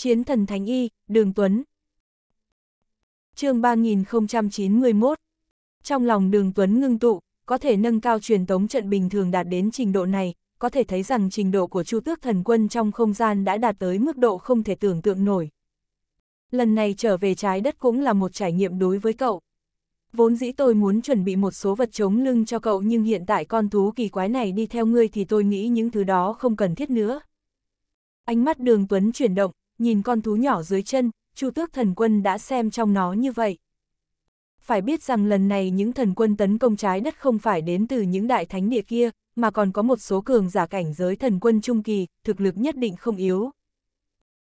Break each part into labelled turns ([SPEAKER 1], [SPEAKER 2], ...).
[SPEAKER 1] Chiến thần Thánh Y, Đường Tuấn. chương 3091 Trong lòng Đường Tuấn ngưng tụ, có thể nâng cao truyền tống trận bình thường đạt đến trình độ này, có thể thấy rằng trình độ của Chu Tước Thần Quân trong không gian đã đạt tới mức độ không thể tưởng tượng nổi. Lần này trở về trái đất cũng là một trải nghiệm đối với cậu. Vốn dĩ tôi muốn chuẩn bị một số vật chống lưng cho cậu nhưng hiện tại con thú kỳ quái này đi theo ngươi thì tôi nghĩ những thứ đó không cần thiết nữa. Ánh mắt đường Tuấn chuyển động, nhìn con thú nhỏ dưới chân, Chu Tước thần quân đã xem trong nó như vậy. Phải biết rằng lần này những thần quân tấn công trái đất không phải đến từ những đại thánh địa kia, mà còn có một số cường giả cảnh giới thần quân trung kỳ, thực lực nhất định không yếu.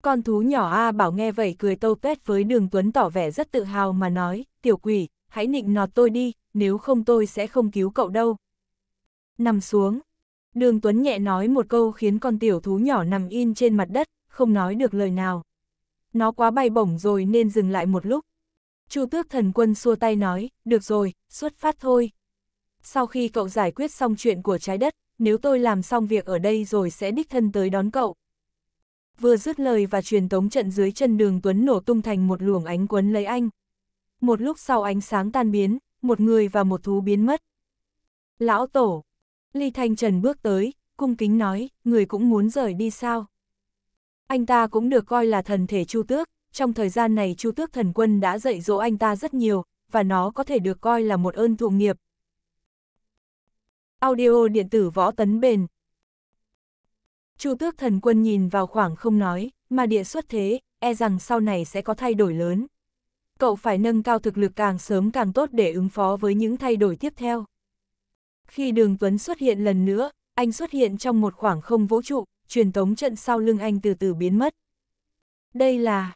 [SPEAKER 1] Con thú nhỏ A bảo nghe vậy cười tâu tét với đường Tuấn tỏ vẻ rất tự hào mà nói, tiểu quỷ, hãy nịnh nọt tôi đi, nếu không tôi sẽ không cứu cậu đâu. Nằm xuống. Đường Tuấn nhẹ nói một câu khiến con tiểu thú nhỏ nằm in trên mặt đất, không nói được lời nào. Nó quá bay bổng rồi nên dừng lại một lúc. Chu tước thần quân xua tay nói, được rồi, xuất phát thôi. Sau khi cậu giải quyết xong chuyện của trái đất, nếu tôi làm xong việc ở đây rồi sẽ đích thân tới đón cậu. Vừa dứt lời và truyền tống trận dưới chân đường Tuấn nổ tung thành một luồng ánh quấn lấy anh. Một lúc sau ánh sáng tan biến, một người và một thú biến mất. Lão Tổ! Ly Thanh Trần bước tới, cung kính nói, người cũng muốn rời đi sao? Anh ta cũng được coi là thần thể Chu Tước, trong thời gian này Chu Tước thần quân đã dạy dỗ anh ta rất nhiều, và nó có thể được coi là một ơn thụ nghiệp. Audio điện tử võ tấn bền Chu Tước thần quân nhìn vào khoảng không nói, mà địa xuất thế, e rằng sau này sẽ có thay đổi lớn. Cậu phải nâng cao thực lực càng sớm càng tốt để ứng phó với những thay đổi tiếp theo. Khi Đường Tuấn xuất hiện lần nữa, anh xuất hiện trong một khoảng không vũ trụ, truyền tống trận sau lưng anh từ từ biến mất. Đây là...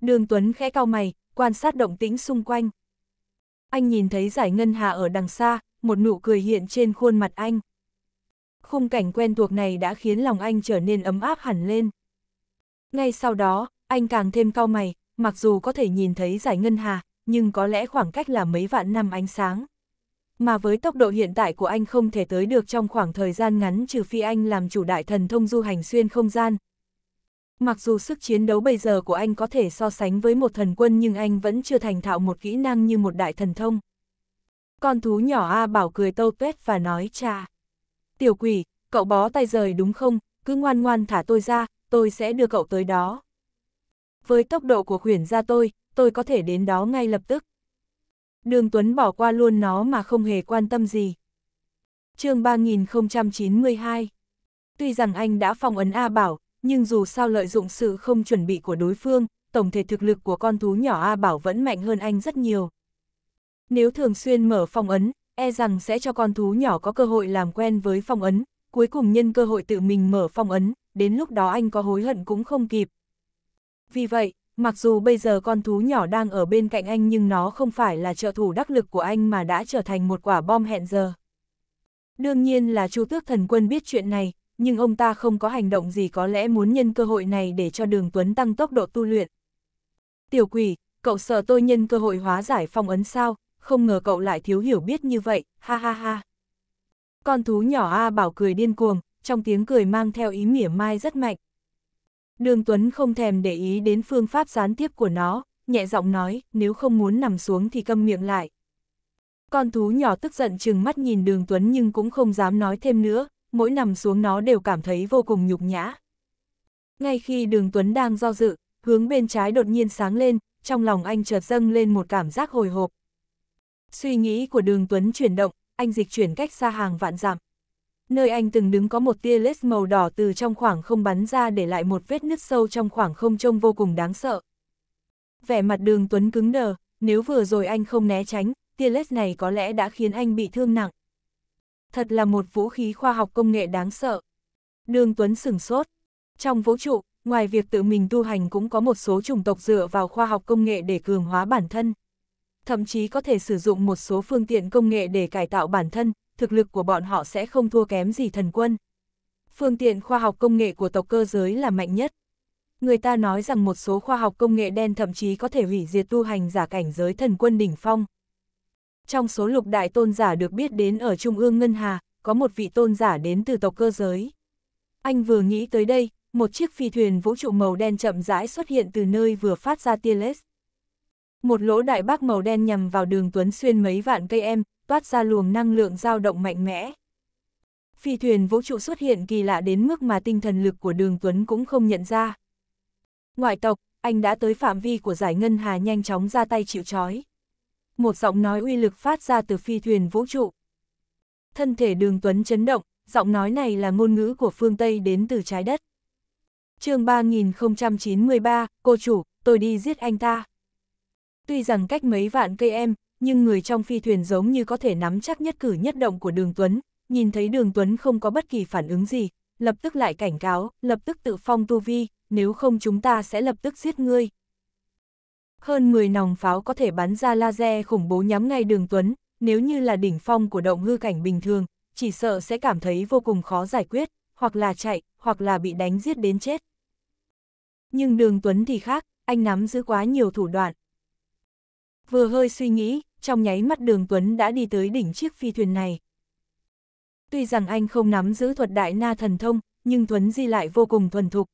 [SPEAKER 1] Đường Tuấn khẽ cao mày, quan sát động tĩnh xung quanh. Anh nhìn thấy giải ngân hà ở đằng xa, một nụ cười hiện trên khuôn mặt anh. Khung cảnh quen thuộc này đã khiến lòng anh trở nên ấm áp hẳn lên. Ngay sau đó, anh càng thêm cao mày, mặc dù có thể nhìn thấy giải ngân hà, nhưng có lẽ khoảng cách là mấy vạn năm ánh sáng mà với tốc độ hiện tại của anh không thể tới được trong khoảng thời gian ngắn trừ phi anh làm chủ đại thần thông du hành xuyên không gian. Mặc dù sức chiến đấu bây giờ của anh có thể so sánh với một thần quân nhưng anh vẫn chưa thành thạo một kỹ năng như một đại thần thông. Con thú nhỏ A bảo cười tâu tuét và nói cha. Tiểu quỷ, cậu bó tay rời đúng không, cứ ngoan ngoan thả tôi ra, tôi sẽ đưa cậu tới đó. Với tốc độ của khuyển ra tôi, tôi có thể đến đó ngay lập tức. Đường Tuấn bỏ qua luôn nó mà không hề quan tâm gì. chương 3092 Tuy rằng anh đã phong ấn A Bảo, nhưng dù sao lợi dụng sự không chuẩn bị của đối phương, tổng thể thực lực của con thú nhỏ A Bảo vẫn mạnh hơn anh rất nhiều. Nếu thường xuyên mở phong ấn, e rằng sẽ cho con thú nhỏ có cơ hội làm quen với phong ấn, cuối cùng nhân cơ hội tự mình mở phong ấn, đến lúc đó anh có hối hận cũng không kịp. Vì vậy, Mặc dù bây giờ con thú nhỏ đang ở bên cạnh anh nhưng nó không phải là trợ thủ đắc lực của anh mà đã trở thành một quả bom hẹn giờ. Đương nhiên là Chu Tước Thần Quân biết chuyện này, nhưng ông ta không có hành động gì có lẽ muốn nhân cơ hội này để cho Đường Tuấn tăng tốc độ tu luyện. Tiểu quỷ, cậu sợ tôi nhân cơ hội hóa giải phong ấn sao, không ngờ cậu lại thiếu hiểu biết như vậy, ha ha ha. Con thú nhỏ A bảo cười điên cuồng, trong tiếng cười mang theo ý mỉa mai rất mạnh. Đường Tuấn không thèm để ý đến phương pháp gián tiếp của nó, nhẹ giọng nói, nếu không muốn nằm xuống thì câm miệng lại. Con thú nhỏ tức giận chừng mắt nhìn đường Tuấn nhưng cũng không dám nói thêm nữa, mỗi nằm xuống nó đều cảm thấy vô cùng nhục nhã. Ngay khi đường Tuấn đang do dự, hướng bên trái đột nhiên sáng lên, trong lòng anh chợt dâng lên một cảm giác hồi hộp. Suy nghĩ của đường Tuấn chuyển động, anh dịch chuyển cách xa hàng vạn dặm nơi anh từng đứng có một tia lết màu đỏ từ trong khoảng không bắn ra để lại một vết nứt sâu trong khoảng không trông vô cùng đáng sợ. Vẻ mặt đường Tuấn cứng đờ, nếu vừa rồi anh không né tránh, tia lết này có lẽ đã khiến anh bị thương nặng. Thật là một vũ khí khoa học công nghệ đáng sợ. Đường Tuấn sửng sốt. Trong vũ trụ, ngoài việc tự mình tu hành cũng có một số chủng tộc dựa vào khoa học công nghệ để cường hóa bản thân. Thậm chí có thể sử dụng một số phương tiện công nghệ để cải tạo bản thân, thực lực của bọn họ sẽ không thua kém gì thần quân. Phương tiện khoa học công nghệ của tộc cơ giới là mạnh nhất. Người ta nói rằng một số khoa học công nghệ đen thậm chí có thể hủy diệt tu hành giả cảnh giới thần quân đỉnh phong. Trong số lục đại tôn giả được biết đến ở Trung ương Ngân Hà, có một vị tôn giả đến từ tộc cơ giới. Anh vừa nghĩ tới đây, một chiếc phi thuyền vũ trụ màu đen chậm rãi xuất hiện từ nơi vừa phát ra tia led. Một lỗ đại bác màu đen nhằm vào đường Tuấn Xuyên mấy vạn cây em, toát ra luồng năng lượng dao động mạnh mẽ. Phi thuyền vũ trụ xuất hiện kỳ lạ đến mức mà tinh thần lực của Đường Tuấn cũng không nhận ra. Ngoại tộc, anh đã tới phạm vi của giải ngân hà nhanh chóng ra tay chịu trói. Một giọng nói uy lực phát ra từ phi thuyền vũ trụ. Thân thể Đường Tuấn chấn động, giọng nói này là ngôn ngữ của phương Tây đến từ trái đất. chương 3093, cô chủ, tôi đi giết anh ta. Tuy rằng cách mấy vạn cây em, nhưng người trong phi thuyền giống như có thể nắm chắc nhất cử nhất động của đường Tuấn, nhìn thấy đường Tuấn không có bất kỳ phản ứng gì, lập tức lại cảnh cáo, lập tức tự phong tu vi, nếu không chúng ta sẽ lập tức giết ngươi. Hơn 10 nòng pháo có thể bắn ra laser khủng bố nhắm ngay đường Tuấn, nếu như là đỉnh phong của động hư cảnh bình thường, chỉ sợ sẽ cảm thấy vô cùng khó giải quyết, hoặc là chạy, hoặc là bị đánh giết đến chết. Nhưng đường Tuấn thì khác, anh nắm giữ quá nhiều thủ đoạn. Vừa hơi suy nghĩ, trong nháy mắt đường Tuấn đã đi tới đỉnh chiếc phi thuyền này. Tuy rằng anh không nắm giữ thuật đại na thần thông, nhưng Tuấn Di lại vô cùng thuần thục.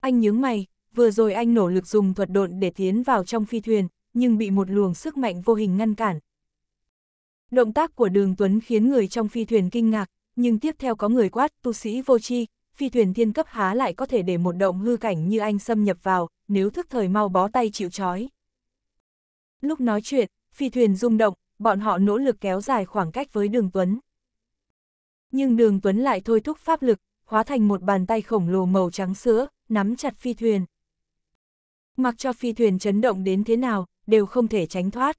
[SPEAKER 1] Anh nhướng mày, vừa rồi anh nỗ lực dùng thuật độn để tiến vào trong phi thuyền, nhưng bị một luồng sức mạnh vô hình ngăn cản. Động tác của đường Tuấn khiến người trong phi thuyền kinh ngạc, nhưng tiếp theo có người quát tu sĩ vô chi, phi thuyền thiên cấp há lại có thể để một động hư cảnh như anh xâm nhập vào, nếu thức thời mau bó tay chịu chói. Lúc nói chuyện, phi thuyền rung động, bọn họ nỗ lực kéo dài khoảng cách với đường Tuấn. Nhưng đường Tuấn lại thôi thúc pháp lực, hóa thành một bàn tay khổng lồ màu trắng sữa, nắm chặt phi thuyền. Mặc cho phi thuyền chấn động đến thế nào, đều không thể tránh thoát.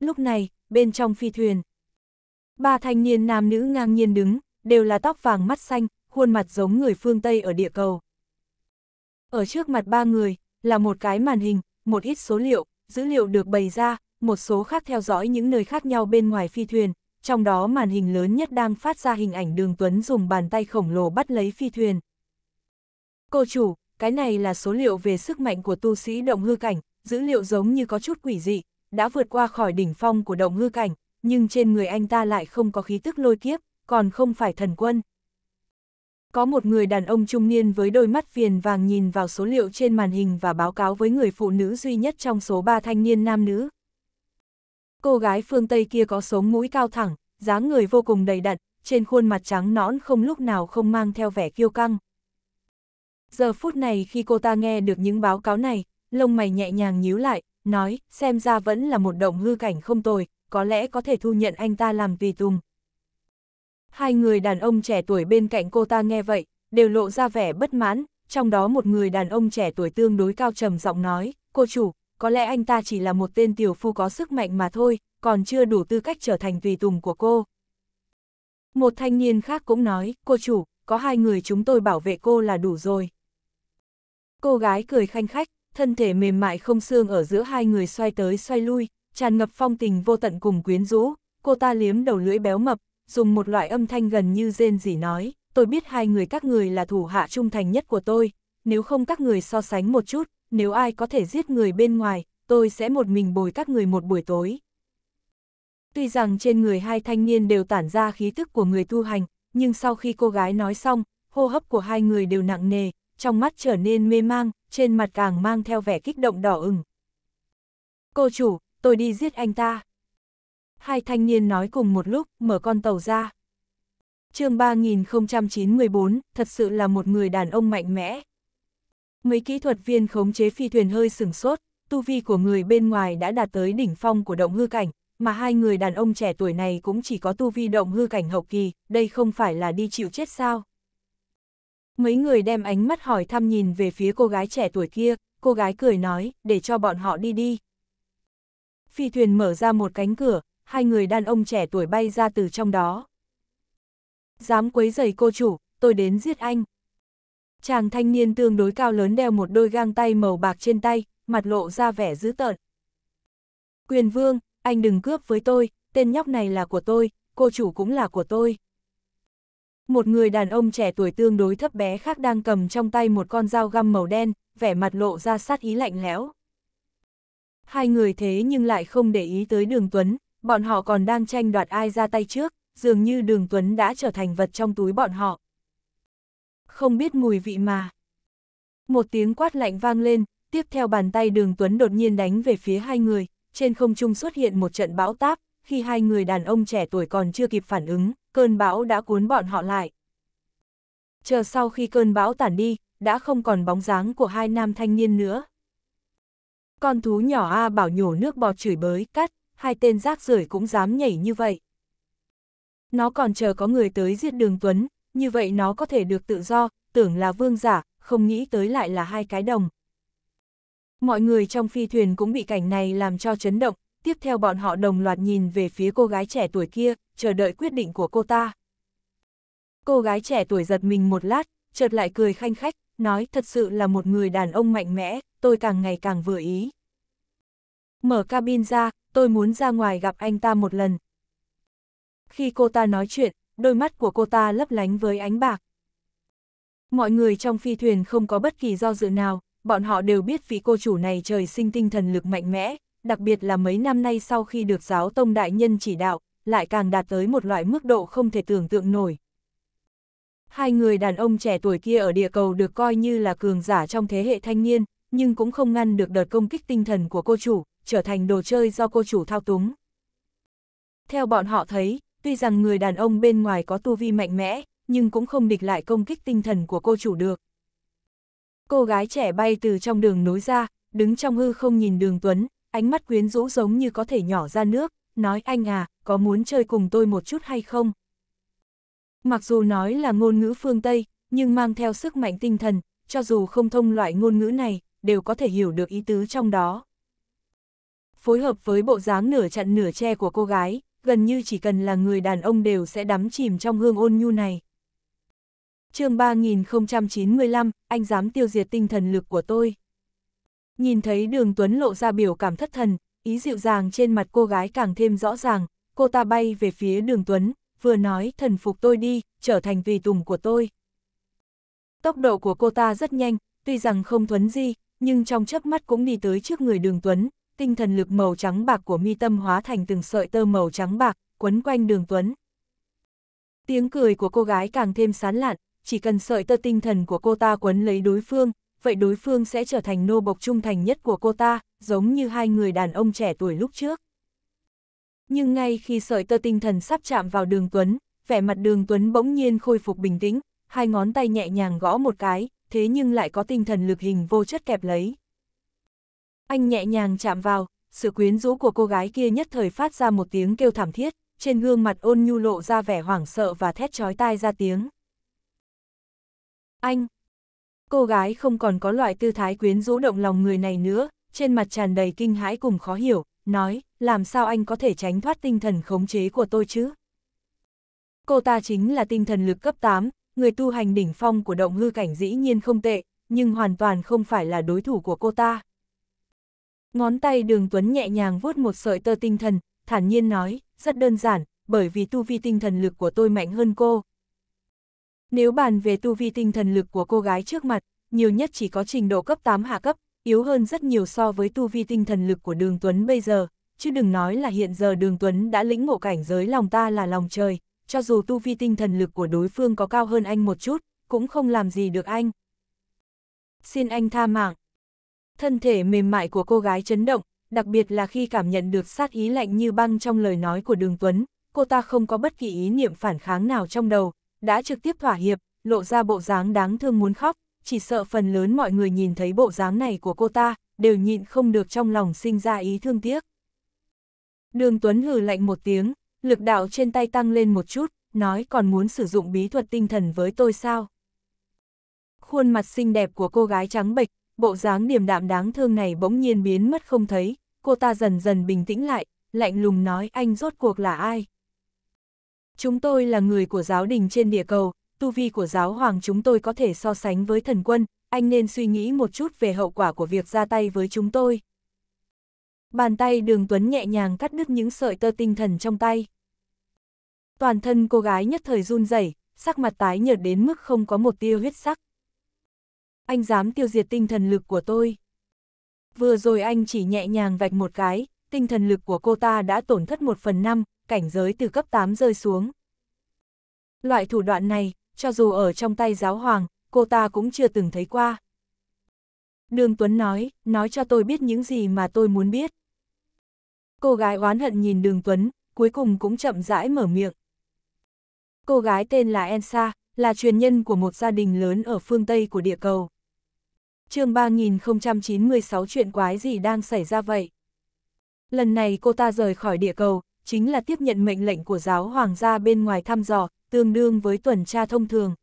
[SPEAKER 1] Lúc này, bên trong phi thuyền, ba thanh niên nam nữ ngang nhiên đứng, đều là tóc vàng mắt xanh, khuôn mặt giống người phương Tây ở địa cầu. Ở trước mặt ba người, là một cái màn hình, một ít số liệu, dữ liệu được bày ra, một số khác theo dõi những nơi khác nhau bên ngoài phi thuyền, trong đó màn hình lớn nhất đang phát ra hình ảnh đường Tuấn dùng bàn tay khổng lồ bắt lấy phi thuyền. Cô chủ, cái này là số liệu về sức mạnh của tu sĩ động hư cảnh, dữ liệu giống như có chút quỷ dị, đã vượt qua khỏi đỉnh phong của động hư cảnh, nhưng trên người anh ta lại không có khí tức lôi kiếp, còn không phải thần quân. Có một người đàn ông trung niên với đôi mắt viền vàng nhìn vào số liệu trên màn hình và báo cáo với người phụ nữ duy nhất trong số ba thanh niên nam nữ. Cô gái phương Tây kia có sống mũi cao thẳng, dáng người vô cùng đầy đặn, trên khuôn mặt trắng nõn không lúc nào không mang theo vẻ kiêu căng. Giờ phút này khi cô ta nghe được những báo cáo này, lông mày nhẹ nhàng nhíu lại, nói, xem ra vẫn là một động hư cảnh không tồi, có lẽ có thể thu nhận anh ta làm tùy tùng. Hai người đàn ông trẻ tuổi bên cạnh cô ta nghe vậy, đều lộ ra vẻ bất mãn, trong đó một người đàn ông trẻ tuổi tương đối cao trầm giọng nói, cô chủ, có lẽ anh ta chỉ là một tên tiểu phu có sức mạnh mà thôi, còn chưa đủ tư cách trở thành tùy tùng của cô. Một thanh niên khác cũng nói, cô chủ, có hai người chúng tôi bảo vệ cô là đủ rồi. Cô gái cười khanh khách, thân thể mềm mại không xương ở giữa hai người xoay tới xoay lui, tràn ngập phong tình vô tận cùng quyến rũ, cô ta liếm đầu lưỡi béo mập, dùng một loại âm thanh gần như rên rỉ nói, tôi biết hai người các người là thủ hạ trung thành nhất của tôi, nếu không các người so sánh một chút, nếu ai có thể giết người bên ngoài, tôi sẽ một mình bồi các người một buổi tối. Tuy rằng trên người hai thanh niên đều tản ra khí tức của người tu hành, nhưng sau khi cô gái nói xong, hô hấp của hai người đều nặng nề, trong mắt trở nên mê mang, trên mặt càng mang theo vẻ kích động đỏ ửng. Cô chủ, tôi đi giết anh ta hai thanh niên nói cùng một lúc, mở con tàu ra. chương 3094, thật sự là một người đàn ông mạnh mẽ. Mấy kỹ thuật viên khống chế phi thuyền hơi sửng sốt, tu vi của người bên ngoài đã đạt tới đỉnh phong của động hư cảnh, mà hai người đàn ông trẻ tuổi này cũng chỉ có tu vi động hư cảnh hậu kỳ, đây không phải là đi chịu chết sao. Mấy người đem ánh mắt hỏi thăm nhìn về phía cô gái trẻ tuổi kia, cô gái cười nói, để cho bọn họ đi đi. Phi thuyền mở ra một cánh cửa, hai người đàn ông trẻ tuổi bay ra từ trong đó. Dám quấy giày cô chủ, tôi đến giết anh. Chàng thanh niên tương đối cao lớn đeo một đôi găng tay màu bạc trên tay, mặt lộ ra vẻ dữ tợn. Quyền vương, anh đừng cướp với tôi, tên nhóc này là của tôi, cô chủ cũng là của tôi. Một người đàn ông trẻ tuổi tương đối thấp bé khác đang cầm trong tay một con dao găm màu đen, vẻ mặt lộ ra sát ý lạnh lẽo. Hai người thế nhưng lại không để ý tới đường Tuấn, bọn họ còn đang tranh đoạt ai ra tay trước, dường như đường Tuấn đã trở thành vật trong túi bọn họ. Không biết mùi vị mà. Một tiếng quát lạnh vang lên, tiếp theo bàn tay đường Tuấn đột nhiên đánh về phía hai người, trên không trung xuất hiện một trận bão táp, khi hai người đàn ông trẻ tuổi còn chưa kịp phản ứng, cơn bão đã cuốn bọn họ lại. Chờ sau khi cơn bão tản đi, đã không còn bóng dáng của hai nam thanh niên nữa. Con thú nhỏ A bảo nhổ nước bọt chửi bới, cắt, hai tên rác rưởi cũng dám nhảy như vậy. Nó còn chờ có người tới giết đường Tuấn, như vậy nó có thể được tự do, tưởng là vương giả, không nghĩ tới lại là hai cái đồng. Mọi người trong phi thuyền cũng bị cảnh này làm cho chấn động, tiếp theo bọn họ đồng loạt nhìn về phía cô gái trẻ tuổi kia, chờ đợi quyết định của cô ta. Cô gái trẻ tuổi giật mình một lát, chợt lại cười khanh khách, nói thật sự là một người đàn ông mạnh mẽ, tôi càng ngày càng vừa ý mở cabin ra, tôi muốn ra ngoài gặp anh ta một lần. Khi cô ta nói chuyện, đôi mắt của cô ta lấp lánh với ánh bạc. Mọi người trong phi thuyền không có bất kỳ do dự nào, bọn họ đều biết vì cô chủ này trời sinh tinh thần lực mạnh mẽ, đặc biệt là mấy năm nay sau khi được giáo tông đại nhân chỉ đạo, lại càng đạt tới một loại mức độ không thể tưởng tượng nổi. Hai người đàn ông trẻ tuổi kia ở địa cầu được coi như là cường giả trong thế hệ thanh niên, nhưng cũng không ngăn được đợt công kích tinh thần của cô chủ, trở thành đồ chơi do cô chủ thao túng. Theo bọn họ thấy, tuy rằng người đàn ông bên ngoài có tu vi mạnh mẽ, nhưng cũng không địch lại công kích tinh thần của cô chủ được. Cô gái trẻ bay từ trong đường nối ra, đứng trong hư không nhìn đường Tuấn, ánh mắt quyến rũ giống như có thể nhỏ ra nước, nói anh à, có muốn chơi cùng tôi một chút hay không? Mặc dù nói là ngôn ngữ phương Tây, nhưng mang theo sức mạnh tinh thần, cho dù không thông loại ngôn ngữ này, đều có thể hiểu được ý tứ trong đó phối hợp với bộ dáng nửa chặn nửa che của cô gái, gần như chỉ cần là người đàn ông đều sẽ đắm chìm trong hương ôn nhu này. chương 3095, anh dám tiêu diệt tinh thần lực của tôi. Nhìn thấy đường Tuấn lộ ra biểu cảm thất thần, ý dịu dàng trên mặt cô gái càng thêm rõ ràng, cô ta bay về phía đường Tuấn, vừa nói thần phục tôi đi, trở thành vì tùng của tôi. Tốc độ của cô ta rất nhanh, tuy rằng không thuấn di, nhưng trong chớp mắt cũng đi tới trước người đường Tuấn, tinh thần lực màu trắng bạc của mi tâm hóa thành từng sợi tơ màu trắng bạc, quấn quanh đường Tuấn. Tiếng cười của cô gái càng thêm sán lạn, chỉ cần sợi tơ tinh thần của cô ta quấn lấy đối phương, vậy đối phương sẽ trở thành nô bộc trung thành nhất của cô ta, giống như hai người đàn ông trẻ tuổi lúc trước. Nhưng ngay khi sợi tơ tinh thần sắp chạm vào đường Tuấn, vẻ mặt đường Tuấn bỗng nhiên khôi phục bình tĩnh, hai ngón tay nhẹ nhàng gõ một cái, thế nhưng lại có tinh thần lực hình vô chất kẹp lấy. Anh nhẹ nhàng chạm vào, sự quyến rũ của cô gái kia nhất thời phát ra một tiếng kêu thảm thiết, trên gương mặt ôn nhu lộ ra vẻ hoảng sợ và thét chói tai ra tiếng. Anh! Cô gái không còn có loại tư thái quyến rũ động lòng người này nữa, trên mặt tràn đầy kinh hãi cùng khó hiểu, nói, làm sao anh có thể tránh thoát tinh thần khống chế của tôi chứ? Cô ta chính là tinh thần lực cấp 8, người tu hành đỉnh phong của động hư cảnh dĩ nhiên không tệ, nhưng hoàn toàn không phải là đối thủ của cô ta. Ngón tay đường Tuấn nhẹ nhàng vuốt một sợi tơ tinh thần, thản nhiên nói, rất đơn giản, bởi vì tu vi tinh thần lực của tôi mạnh hơn cô. Nếu bàn về tu vi tinh thần lực của cô gái trước mặt, nhiều nhất chỉ có trình độ cấp 8 hạ cấp, yếu hơn rất nhiều so với tu vi tinh thần lực của đường Tuấn bây giờ, chứ đừng nói là hiện giờ đường Tuấn đã lĩnh ngộ cảnh giới lòng ta là lòng trời, cho dù tu vi tinh thần lực của đối phương có cao hơn anh một chút, cũng không làm gì được anh. Xin anh tha mạng, Thân thể mềm mại của cô gái chấn động, đặc biệt là khi cảm nhận được sát ý lạnh như băng trong lời nói của Đường Tuấn, cô ta không có bất kỳ ý niệm phản kháng nào trong đầu, đã trực tiếp thỏa hiệp, lộ ra bộ dáng đáng thương muốn khóc, chỉ sợ phần lớn mọi người nhìn thấy bộ dáng này của cô ta, đều nhịn không được trong lòng sinh ra ý thương tiếc. Đường Tuấn hừ lạnh một tiếng, lực đạo trên tay tăng lên một chút, nói còn muốn sử dụng bí thuật tinh thần với tôi sao? Khuôn mặt xinh đẹp của cô gái trắng bệch, bộ dáng điềm đạm đáng thương này bỗng nhiên biến mất không thấy, cô ta dần dần bình tĩnh lại, lạnh lùng nói anh rốt cuộc là ai. Chúng tôi là người của giáo đình trên địa cầu, tu vi của giáo hoàng chúng tôi có thể so sánh với thần quân, anh nên suy nghĩ một chút về hậu quả của việc ra tay với chúng tôi. Bàn tay đường Tuấn nhẹ nhàng cắt đứt những sợi tơ tinh thần trong tay. Toàn thân cô gái nhất thời run rẩy, sắc mặt tái nhợt đến mức không có một tia huyết sắc anh dám tiêu diệt tinh thần lực của tôi. Vừa rồi anh chỉ nhẹ nhàng vạch một cái, tinh thần lực của cô ta đã tổn thất một phần năm, cảnh giới từ cấp 8 rơi xuống. Loại thủ đoạn này, cho dù ở trong tay giáo hoàng, cô ta cũng chưa từng thấy qua. Đường Tuấn nói, nói cho tôi biết những gì mà tôi muốn biết. Cô gái oán hận nhìn đường Tuấn, cuối cùng cũng chậm rãi mở miệng. Cô gái tên là Ensa, là truyền nhân của một gia đình lớn ở phương Tây của địa cầu. chương 3096 chuyện quái gì đang xảy ra vậy? Lần này cô ta rời khỏi địa cầu, chính là tiếp nhận mệnh lệnh của giáo hoàng gia bên ngoài thăm dò, tương đương với tuần tra thông thường.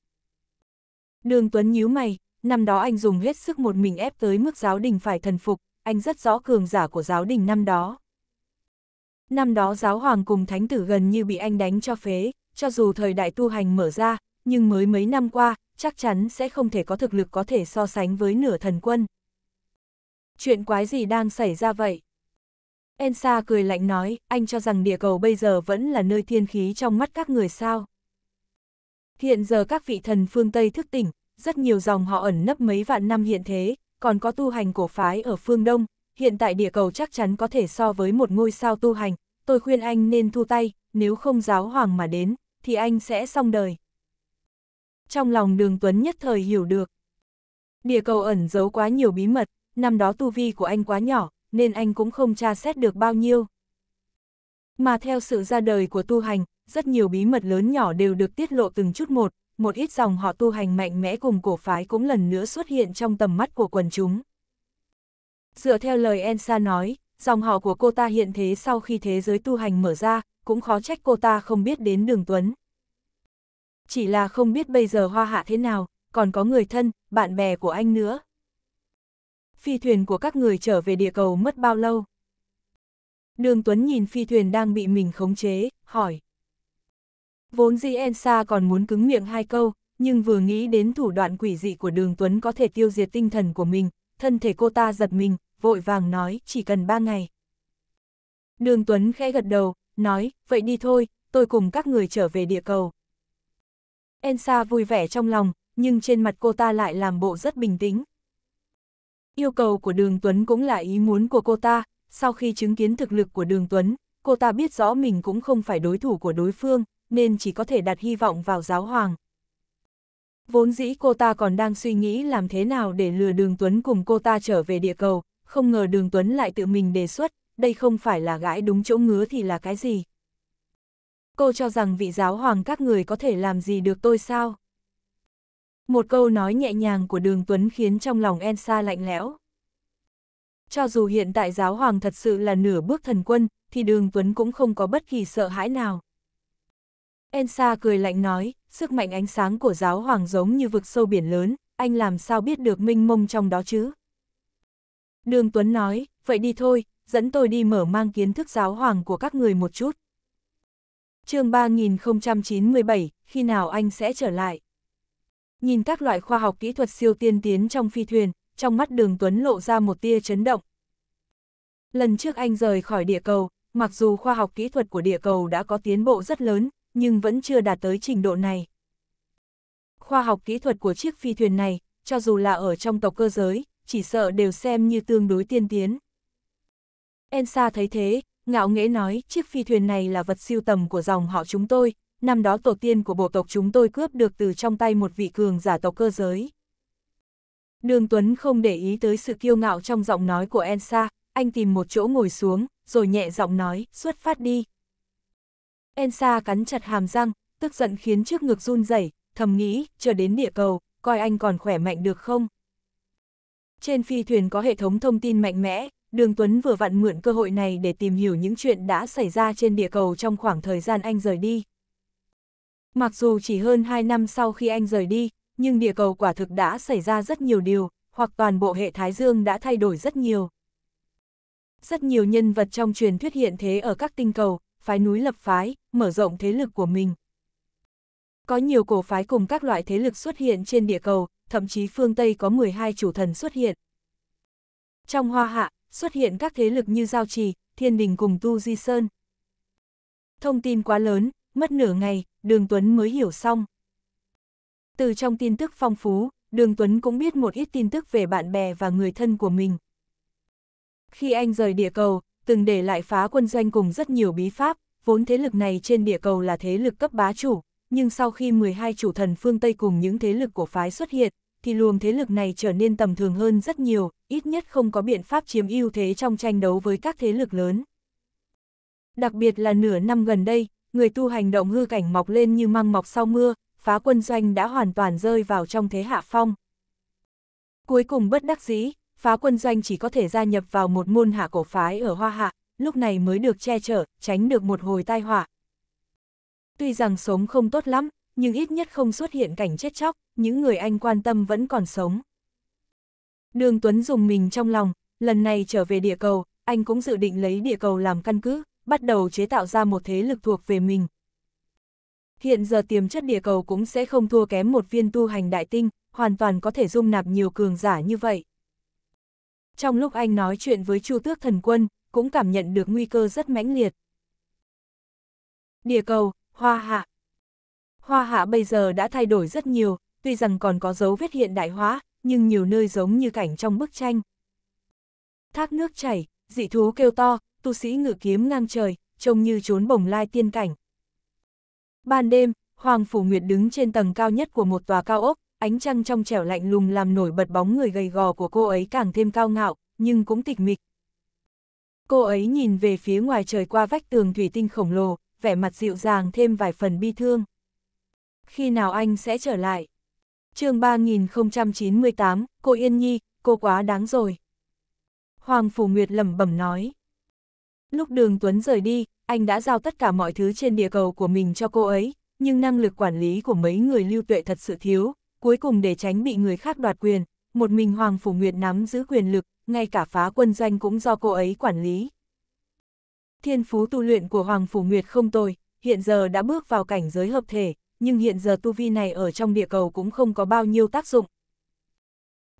[SPEAKER 1] Đường Tuấn nhíu mày, năm đó anh dùng hết sức một mình ép tới mức giáo đình phải thần phục, anh rất rõ cường giả của giáo đình năm đó. Năm đó giáo hoàng cùng thánh tử gần như bị anh đánh cho phế, cho dù thời đại tu hành mở ra, nhưng mới mấy năm qua, chắc chắn sẽ không thể có thực lực có thể so sánh với nửa thần quân. Chuyện quái gì đang xảy ra vậy? Ensa cười lạnh nói, anh cho rằng địa cầu bây giờ vẫn là nơi thiên khí trong mắt các người sao. Hiện giờ các vị thần phương Tây thức tỉnh, rất nhiều dòng họ ẩn nấp mấy vạn năm hiện thế, còn có tu hành cổ phái ở phương Đông, hiện tại địa cầu chắc chắn có thể so với một ngôi sao tu hành, tôi khuyên anh nên thu tay, nếu không giáo hoàng mà đến, thì anh sẽ xong đời trong lòng đường Tuấn nhất thời hiểu được. Địa cầu ẩn giấu quá nhiều bí mật, năm đó tu vi của anh quá nhỏ, nên anh cũng không tra xét được bao nhiêu. Mà theo sự ra đời của tu hành, rất nhiều bí mật lớn nhỏ đều được tiết lộ từng chút một, một ít dòng họ tu hành mạnh mẽ cùng cổ phái cũng lần nữa xuất hiện trong tầm mắt của quần chúng. Dựa theo lời Ensa nói, dòng họ của cô ta hiện thế sau khi thế giới tu hành mở ra, cũng khó trách cô ta không biết đến đường Tuấn chỉ là không biết bây giờ hoa hạ thế nào, còn có người thân, bạn bè của anh nữa. Phi thuyền của các người trở về địa cầu mất bao lâu? Đường Tuấn nhìn phi thuyền đang bị mình khống chế, hỏi. Vốn dĩ Ensa còn muốn cứng miệng hai câu, nhưng vừa nghĩ đến thủ đoạn quỷ dị của đường Tuấn có thể tiêu diệt tinh thần của mình, thân thể cô ta giật mình, vội vàng nói chỉ cần ba ngày. Đường Tuấn khẽ gật đầu, nói, vậy đi thôi, tôi cùng các người trở về địa cầu. Ensa vui vẻ trong lòng, nhưng trên mặt cô ta lại làm bộ rất bình tĩnh. Yêu cầu của Đường Tuấn cũng là ý muốn của cô ta, sau khi chứng kiến thực lực của Đường Tuấn, cô ta biết rõ mình cũng không phải đối thủ của đối phương, nên chỉ có thể đặt hy vọng vào giáo hoàng. Vốn dĩ cô ta còn đang suy nghĩ làm thế nào để lừa Đường Tuấn cùng cô ta trở về địa cầu, không ngờ Đường Tuấn lại tự mình đề xuất, đây không phải là gãi đúng chỗ ngứa thì là cái gì cô cho rằng vị giáo hoàng các người có thể làm gì được tôi sao? Một câu nói nhẹ nhàng của đường Tuấn khiến trong lòng ensa lạnh lẽo. Cho dù hiện tại giáo hoàng thật sự là nửa bước thần quân, thì đường Tuấn cũng không có bất kỳ sợ hãi nào. ensa cười lạnh nói, sức mạnh ánh sáng của giáo hoàng giống như vực sâu biển lớn, anh làm sao biết được minh mông trong đó chứ? Đường Tuấn nói, vậy đi thôi, dẫn tôi đi mở mang kiến thức giáo hoàng của các người một chút chương 3097, khi nào anh sẽ trở lại? Nhìn các loại khoa học kỹ thuật siêu tiên tiến trong phi thuyền, trong mắt đường Tuấn lộ ra một tia chấn động. Lần trước anh rời khỏi địa cầu, mặc dù khoa học kỹ thuật của địa cầu đã có tiến bộ rất lớn, nhưng vẫn chưa đạt tới trình độ này. Khoa học kỹ thuật của chiếc phi thuyền này, cho dù là ở trong tộc cơ giới, chỉ sợ đều xem như tương đối tiên tiến. Ensa thấy thế, ngạo nghễ nói chiếc phi thuyền này là vật siêu tầm của dòng họ chúng tôi, năm đó tổ tiên của bộ tộc chúng tôi cướp được từ trong tay một vị cường giả tộc cơ giới. Đường Tuấn không để ý tới sự kiêu ngạo trong giọng nói của Ensa, anh tìm một chỗ ngồi xuống, rồi nhẹ giọng nói, xuất phát đi. Ensa cắn chặt hàm răng, tức giận khiến trước ngực run rẩy, thầm nghĩ, chờ đến địa cầu, coi anh còn khỏe mạnh được không? Trên phi thuyền có hệ thống thông tin mạnh mẽ, Đường Tuấn vừa vặn mượn cơ hội này để tìm hiểu những chuyện đã xảy ra trên địa cầu trong khoảng thời gian anh rời đi. Mặc dù chỉ hơn 2 năm sau khi anh rời đi, nhưng địa cầu quả thực đã xảy ra rất nhiều điều, hoặc toàn bộ hệ Thái Dương đã thay đổi rất nhiều. Rất nhiều nhân vật trong truyền thuyết hiện thế ở các tinh cầu, phái núi lập phái, mở rộng thế lực của mình. Có nhiều cổ phái cùng các loại thế lực xuất hiện trên địa cầu, thậm chí phương Tây có 12 chủ thần xuất hiện. Trong hoa hạ, xuất hiện các thế lực như Giao Trì, Thiên Đình cùng Tu Di Sơn. Thông tin quá lớn, mất nửa ngày, Đường Tuấn mới hiểu xong. Từ trong tin tức phong phú, Đường Tuấn cũng biết một ít tin tức về bạn bè và người thân của mình. Khi anh rời địa cầu, từng để lại phá quân doanh cùng rất nhiều bí pháp, vốn thế lực này trên địa cầu là thế lực cấp bá chủ, nhưng sau khi 12 chủ thần phương Tây cùng những thế lực của phái xuất hiện, thì luồng thế lực này trở nên tầm thường hơn rất nhiều, ít nhất không có biện pháp chiếm ưu thế trong tranh đấu với các thế lực lớn. Đặc biệt là nửa năm gần đây, người tu hành động hư cảnh mọc lên như măng mọc sau mưa, phá quân doanh đã hoàn toàn rơi vào trong thế hạ phong. Cuối cùng bất đắc dĩ, phá quân doanh chỉ có thể gia nhập vào một môn hạ cổ phái ở Hoa Hạ, lúc này mới được che chở, tránh được một hồi tai họa. Tuy rằng sống không tốt lắm, nhưng ít nhất không xuất hiện cảnh chết chóc, những người anh quan tâm vẫn còn sống. Đường Tuấn dùng mình trong lòng, lần này trở về địa cầu, anh cũng dự định lấy địa cầu làm căn cứ, bắt đầu chế tạo ra một thế lực thuộc về mình. Hiện giờ tiềm chất địa cầu cũng sẽ không thua kém một viên tu hành đại tinh, hoàn toàn có thể dung nạp nhiều cường giả như vậy. Trong lúc anh nói chuyện với Chu Tước Thần Quân, cũng cảm nhận được nguy cơ rất mãnh liệt. Địa cầu, Hoa Hạ, Hoa hạ bây giờ đã thay đổi rất nhiều, tuy rằng còn có dấu vết hiện đại hóa, nhưng nhiều nơi giống như cảnh trong bức tranh. Thác nước chảy, dị thú kêu to, tu sĩ ngự kiếm ngang trời, trông như trốn bồng lai tiên cảnh. Ban đêm, Hoàng Phủ Nguyệt đứng trên tầng cao nhất của một tòa cao ốc, ánh trăng trong trẻo lạnh lùng làm nổi bật bóng người gầy gò của cô ấy càng thêm cao ngạo, nhưng cũng tịch mịch. Cô ấy nhìn về phía ngoài trời qua vách tường thủy tinh khổng lồ, vẻ mặt dịu dàng thêm vài phần bi thương khi nào anh sẽ trở lại? chương 3098, cô Yên Nhi, cô quá đáng rồi. Hoàng Phủ Nguyệt lẩm bẩm nói. Lúc đường Tuấn rời đi, anh đã giao tất cả mọi thứ trên địa cầu của mình cho cô ấy, nhưng năng lực quản lý của mấy người lưu tuệ thật sự thiếu, cuối cùng để tránh bị người khác đoạt quyền, một mình Hoàng Phủ Nguyệt nắm giữ quyền lực, ngay cả phá quân doanh cũng do cô ấy quản lý. Thiên phú tu luyện của Hoàng Phủ Nguyệt không tồi, hiện giờ đã bước vào cảnh giới hợp thể, nhưng hiện giờ tu vi này ở trong địa cầu cũng không có bao nhiêu tác dụng.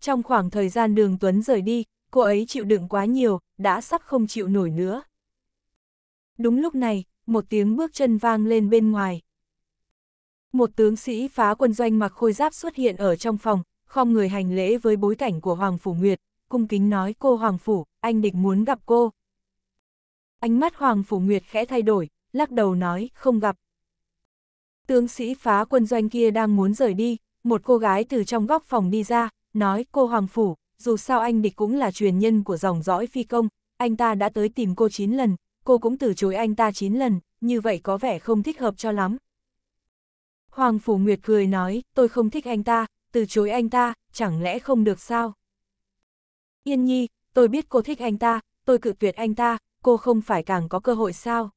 [SPEAKER 1] Trong khoảng thời gian đường Tuấn rời đi, cô ấy chịu đựng quá nhiều, đã sắp không chịu nổi nữa. Đúng lúc này, một tiếng bước chân vang lên bên ngoài. Một tướng sĩ phá quân doanh mặc khôi giáp xuất hiện ở trong phòng, khom người hành lễ với bối cảnh của Hoàng Phủ Nguyệt, cung kính nói cô Hoàng Phủ, anh địch muốn gặp cô. Ánh mắt Hoàng Phủ Nguyệt khẽ thay đổi, lắc đầu nói không gặp, tướng sĩ phá quân doanh kia đang muốn rời đi, một cô gái từ trong góc phòng đi ra, nói cô Hoàng Phủ, dù sao anh địch cũng là truyền nhân của dòng dõi phi công, anh ta đã tới tìm cô 9 lần, cô cũng từ chối anh ta 9 lần, như vậy có vẻ không thích hợp cho lắm. Hoàng Phủ Nguyệt cười nói, tôi không thích anh ta, từ chối anh ta, chẳng lẽ không được sao? Yên nhi, tôi biết cô thích anh ta, tôi cự tuyệt anh ta, cô không phải càng có cơ hội sao?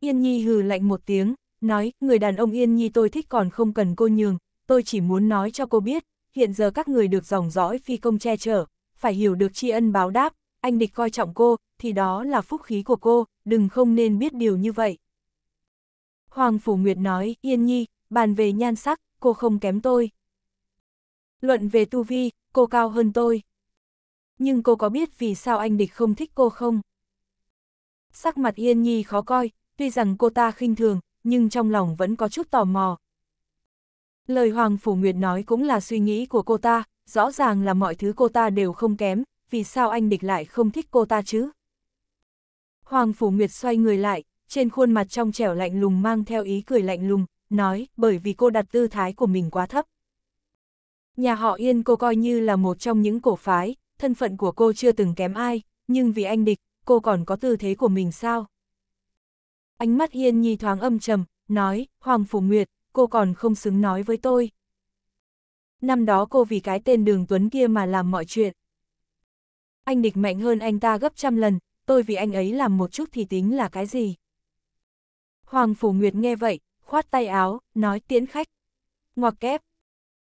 [SPEAKER 1] Yên nhi hừ lạnh một tiếng, nói, người đàn ông yên nhi tôi thích còn không cần cô nhường, tôi chỉ muốn nói cho cô biết, hiện giờ các người được dòng dõi phi công che chở, phải hiểu được tri ân báo đáp, anh địch coi trọng cô, thì đó là phúc khí của cô, đừng không nên biết điều như vậy. Hoàng Phủ Nguyệt nói, yên nhi, bàn về nhan sắc, cô không kém tôi. Luận về tu vi, cô cao hơn tôi. Nhưng cô có biết vì sao anh địch không thích cô không? Sắc mặt Yên Nhi khó coi, tuy rằng cô ta khinh thường, nhưng trong lòng vẫn có chút tò mò. Lời Hoàng Phủ Nguyệt nói cũng là suy nghĩ của cô ta, rõ ràng là mọi thứ cô ta đều không kém, vì sao anh địch lại không thích cô ta chứ? Hoàng Phủ Nguyệt xoay người lại, trên khuôn mặt trong trẻo lạnh lùng mang theo ý cười lạnh lùng, nói, bởi vì cô đặt tư thái của mình quá thấp. Nhà họ Yên cô coi như là một trong những cổ phái, thân phận của cô chưa từng kém ai, nhưng vì anh địch, cô còn có tư thế của mình sao? ánh mắt Hiên Nhi thoáng âm trầm, nói, Hoàng Phủ Nguyệt, cô còn không xứng nói với tôi. Năm đó cô vì cái tên đường Tuấn kia mà làm mọi chuyện. Anh địch mạnh hơn anh ta gấp trăm lần, tôi vì anh ấy làm một chút thì tính là cái gì. Hoàng Phủ Nguyệt nghe vậy, khoát tay áo, nói tiễn khách. Ngoặc kép.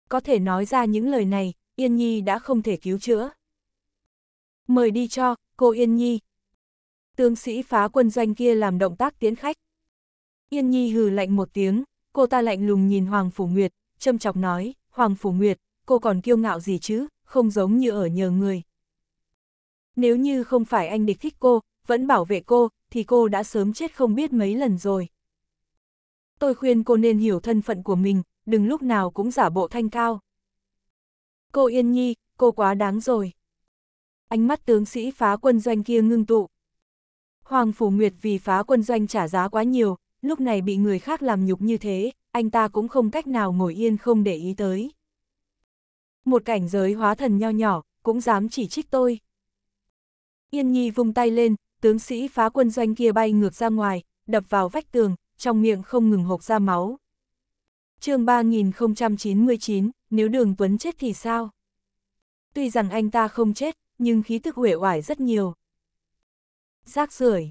[SPEAKER 1] Có thể nói ra những lời này, Yên Nhi đã không thể cứu chữa. Mời đi cho, cô Yên Nhi, tướng sĩ phá quân doanh kia làm động tác tiến khách. Yên Nhi hừ lạnh một tiếng, cô ta lạnh lùng nhìn Hoàng Phủ Nguyệt, châm chọc nói, Hoàng Phủ Nguyệt, cô còn kiêu ngạo gì chứ, không giống như ở nhờ người. Nếu như không phải anh địch thích cô, vẫn bảo vệ cô, thì cô đã sớm chết không biết mấy lần rồi. Tôi khuyên cô nên hiểu thân phận của mình, đừng lúc nào cũng giả bộ thanh cao. Cô Yên Nhi, cô quá đáng rồi. Ánh mắt tướng sĩ phá quân doanh kia ngưng tụ, Hoàng Phủ Nguyệt vì phá quân doanh trả giá quá nhiều, lúc này bị người khác làm nhục như thế, anh ta cũng không cách nào ngồi yên không để ý tới. Một cảnh giới hóa thần nho nhỏ, cũng dám chỉ trích tôi. Yên Nhi vung tay lên, tướng sĩ phá quân doanh kia bay ngược ra ngoài, đập vào vách tường, trong miệng không ngừng hộc ra máu. chương 3099, nếu đường Tuấn chết thì sao? Tuy rằng anh ta không chết, nhưng khí tức uể oải rất nhiều rác rưởi.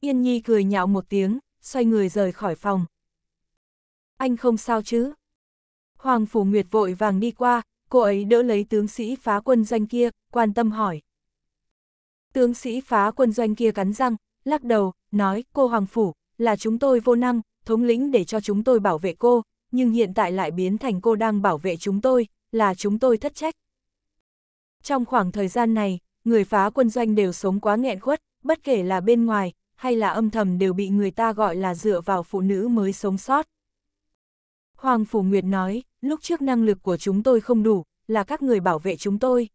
[SPEAKER 1] Yên Nhi cười nhạo một tiếng, xoay người rời khỏi phòng. Anh không sao chứ? Hoàng Phủ Nguyệt vội vàng đi qua, cô ấy đỡ lấy tướng sĩ phá quân doanh kia, quan tâm hỏi. Tướng sĩ phá quân doanh kia cắn răng, lắc đầu, nói, cô Hoàng Phủ, là chúng tôi vô năng, thống lĩnh để cho chúng tôi bảo vệ cô, nhưng hiện tại lại biến thành cô đang bảo vệ chúng tôi, là chúng tôi thất trách. Trong khoảng thời gian này, người phá quân doanh đều sống quá nghẹn khuất, bất kể là bên ngoài, hay là âm thầm đều bị người ta gọi là dựa vào phụ nữ mới sống sót. Hoàng Phủ Nguyệt nói, lúc trước năng lực của chúng tôi không đủ, là các người bảo vệ chúng tôi.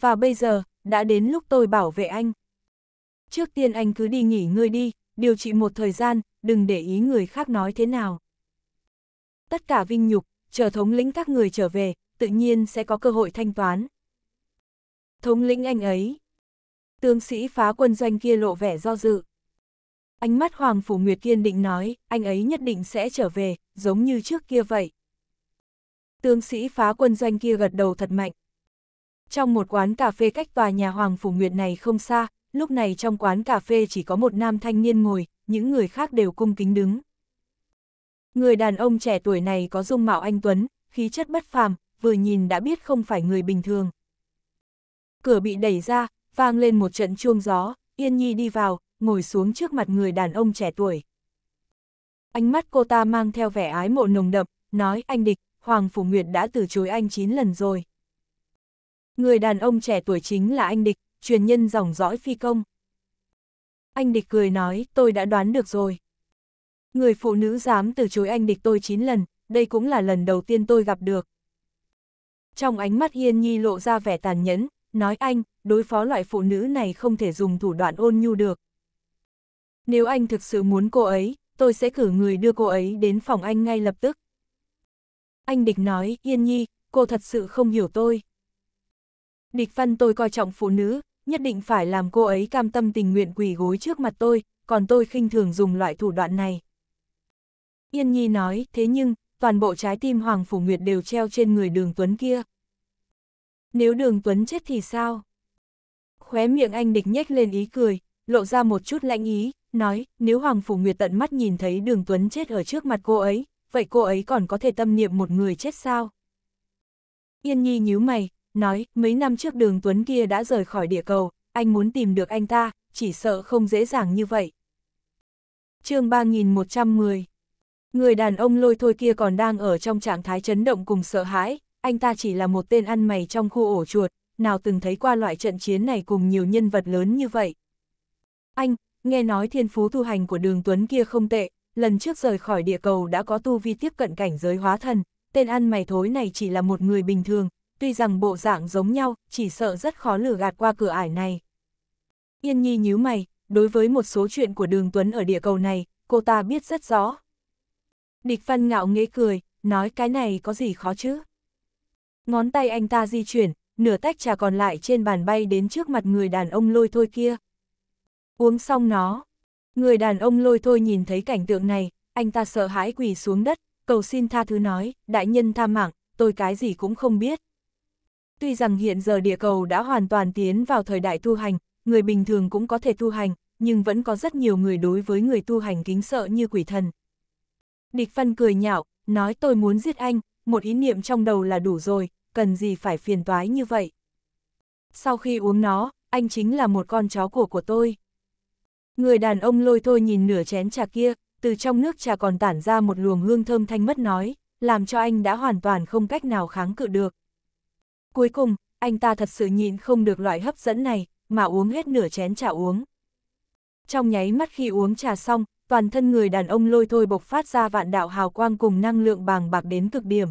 [SPEAKER 1] Và bây giờ, đã đến lúc tôi bảo vệ anh. Trước tiên anh cứ đi nghỉ ngơi đi, điều trị một thời gian, đừng để ý người khác nói thế nào. Tất cả vinh nhục, chờ thống lĩnh các người trở về, tự nhiên sẽ có cơ hội thanh toán. Thống lĩnh anh ấy, Tướng sĩ phá quân doanh kia lộ vẻ do dự. Ánh mắt Hoàng Phủ Nguyệt kiên định nói, anh ấy nhất định sẽ trở về, giống như trước kia vậy. Tướng sĩ phá quân doanh kia gật đầu thật mạnh. Trong một quán cà phê cách tòa nhà Hoàng Phủ Nguyệt này không xa, lúc này trong quán cà phê chỉ có một nam thanh niên ngồi, những người khác đều cung kính đứng. Người đàn ông trẻ tuổi này có dung mạo anh Tuấn, khí chất bất phàm, vừa nhìn đã biết không phải người bình thường. Cửa bị đẩy ra, vang lên một trận chuông gió, Yên Nhi đi vào, ngồi xuống trước mặt người đàn ông trẻ tuổi. Ánh mắt cô ta mang theo vẻ ái mộ nồng đậm, nói anh địch, Hoàng Phủ Nguyệt đã từ chối anh 9 lần rồi. Người đàn ông trẻ tuổi chính là anh địch, truyền nhân dòng dõi phi công. Anh địch cười nói, tôi đã đoán được rồi. Người phụ nữ dám từ chối anh địch tôi 9 lần, đây cũng là lần đầu tiên tôi gặp được. Trong ánh mắt Yên Nhi lộ ra vẻ tàn nhẫn, nói anh, đối phó loại phụ nữ này không thể dùng thủ đoạn ôn nhu được. Nếu anh thực sự muốn cô ấy, tôi sẽ cử người đưa cô ấy đến phòng anh ngay lập tức. Anh Địch nói, Yên Nhi, cô thật sự không hiểu tôi. Địch Văn tôi coi trọng phụ nữ, nhất định phải làm cô ấy cam tâm tình nguyện quỳ gối trước mặt tôi, còn tôi khinh thường dùng loại thủ đoạn này. Yên Nhi nói, thế nhưng, toàn bộ trái tim Hoàng Phủ Nguyệt đều treo trên người đường Tuấn kia. Nếu đường Tuấn chết thì sao? khóe miệng anh địch nhếch lên ý cười, lộ ra một chút lạnh ý, nói, nếu Hoàng Phủ Nguyệt tận mắt nhìn thấy đường Tuấn chết ở trước mặt cô ấy, vậy cô ấy còn có thể tâm niệm một người chết sao? Yên Nhi nhíu mày, nói, mấy năm trước đường Tuấn kia đã rời khỏi địa cầu, anh muốn tìm được anh ta, chỉ sợ không dễ dàng như vậy. chương 3110 Người đàn ông lôi thôi kia còn đang ở trong trạng thái chấn động cùng sợ hãi, anh ta chỉ là một tên ăn mày trong khu ổ chuột, nào từng thấy qua loại trận chiến này cùng nhiều nhân vật lớn như vậy. Anh, nghe nói thiên phú tu hành của đường Tuấn kia không tệ, lần trước rời khỏi địa cầu đã có tu vi tiếp cận cảnh giới hóa thần, tên ăn mày thối này chỉ là một người bình thường, tuy rằng bộ dạng giống nhau, chỉ sợ rất khó lừa gạt qua cửa ải này. Yên Nhi nhíu mày, đối với một số chuyện của đường Tuấn ở địa cầu này, cô ta biết rất rõ. Địch Văn ngạo nghễ cười, nói cái này có gì khó chứ? Ngón tay anh ta di chuyển, nửa tách trà còn lại trên bàn bay đến trước mặt người đàn ông lôi thôi kia. Uống xong nó, người đàn ông lôi thôi nhìn thấy cảnh tượng này, anh ta sợ hãi quỳ xuống đất, cầu xin tha thứ nói, đại nhân tha mạng, tôi cái gì cũng không biết. Tuy rằng hiện giờ địa cầu đã hoàn toàn tiến vào thời đại tu hành, người bình thường cũng có thể tu hành, nhưng vẫn có rất nhiều người đối với người tu hành kính sợ như quỷ thần. Địch Phân cười nhạo, nói tôi muốn giết anh, một ý niệm trong đầu là đủ rồi, cần gì phải phiền toái như vậy. Sau khi uống nó, anh chính là một con chó của của tôi. Người đàn ông lôi thôi nhìn nửa chén trà kia, từ trong nước trà còn tản ra một luồng hương thơm thanh mất nói, làm cho anh đã hoàn toàn không cách nào kháng cự được. Cuối cùng, anh ta thật sự nhịn không được loại hấp dẫn này, mà uống hết nửa chén trà uống. Trong nháy mắt khi uống trà xong, toàn thân người đàn ông lôi thôi bộc phát ra vạn đạo hào quang cùng năng lượng bàng bạc đến cực điểm.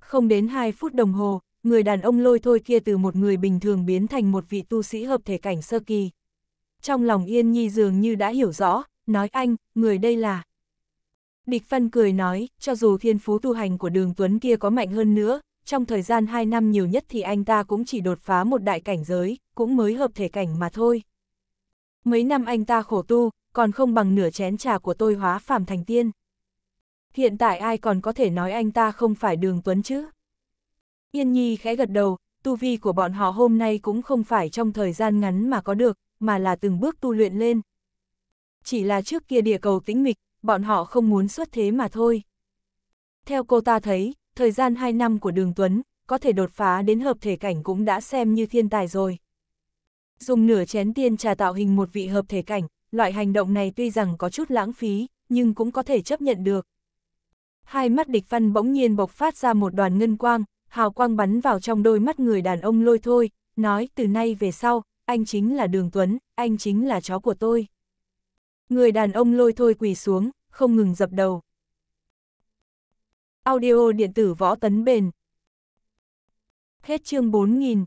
[SPEAKER 1] Không đến 2 phút đồng hồ, người đàn ông lôi thôi kia từ một người bình thường biến thành một vị tu sĩ hợp thể cảnh sơ kỳ. Trong lòng Yên Nhi dường như đã hiểu rõ, nói anh, người đây là... Địch Phân cười nói, cho dù thiên phú tu hành của đường Tuấn kia có mạnh hơn nữa, trong thời gian 2 năm nhiều nhất thì anh ta cũng chỉ đột phá một đại cảnh giới, cũng mới hợp thể cảnh mà thôi. Mấy năm anh ta khổ tu, còn không bằng nửa chén trà của tôi hóa phàm thành tiên. Hiện tại ai còn có thể nói anh ta không phải đường tuấn chứ? Yên Nhi khẽ gật đầu, tu vi của bọn họ hôm nay cũng không phải trong thời gian ngắn mà có được, mà là từng bước tu luyện lên. Chỉ là trước kia địa cầu tĩnh mịch, bọn họ không muốn xuất thế mà thôi. Theo cô ta thấy, thời gian 2 năm của đường Tuấn, có thể đột phá đến hợp thể cảnh cũng đã xem như thiên tài rồi. Dùng nửa chén tiên trà tạo hình một vị hợp thể cảnh, loại hành động này tuy rằng có chút lãng phí, nhưng cũng có thể chấp nhận được hai mắt địch văn bỗng nhiên bộc phát ra một đoàn ngân quang, hào quang bắn vào trong đôi mắt người đàn ông lôi thôi, nói từ nay về sau, anh chính là Đường Tuấn, anh chính là chó của tôi. Người đàn ông lôi thôi quỳ xuống, không ngừng dập đầu. Audio điện tử võ tấn bền. Hết chương 4000